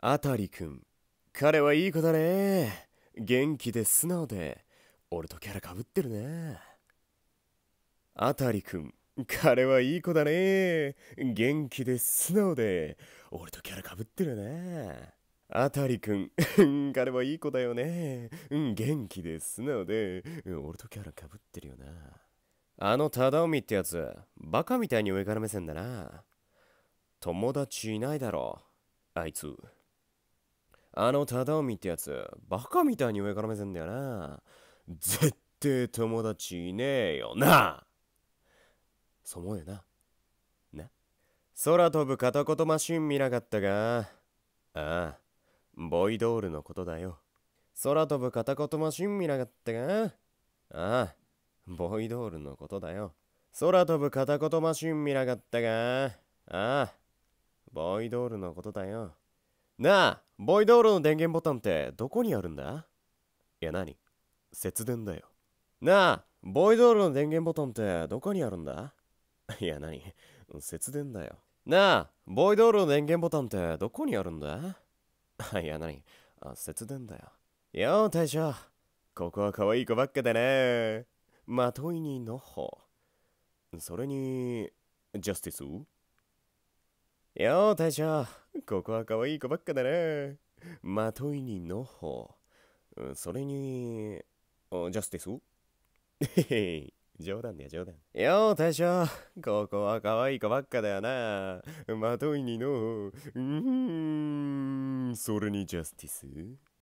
あたりくん彼はいい子だね元気で素直で俺とキャラかぶってるねあたりくん彼はいい子だね元気で素直で俺とキャラかぶってるねあたりくん彼はいい子だよね元気で素直で俺とキャラかぶってるよなあの忠臣ってやつバカみたいに上から目線だな友達いないだろあいつあの忠臣ってやつバカみたいに上から目線だよな絶対友達いねえよなそう思なな空飛ぶ片言マシン見なかったがああボイドールのことだよ空飛ぶ片言マシン見なかったがああボイドールのことだよ空飛ぶ片言マシン見なかったがああボイドールのことだよなあボイドールの電源ボタンってどこにあるんだいや何節電だよ。なあ、ボイドールの電源ボタンってどこにあるんだいや何節電だよ。なあ、ボイドールの電源ボタンってどこにあるんだいや何あ節電だよ。よう大将、ここは可愛い子ばっかだね。まといにのほ。それに、ジャスティスよう大将、ここは可愛い子ばっかだな。まといにのほ。それに、ジャスティスへへへ。冗談だよ、冗談。よう、大将。ここは可愛い子ばっかだよな。まといにのほ。うーん、それにジャスティス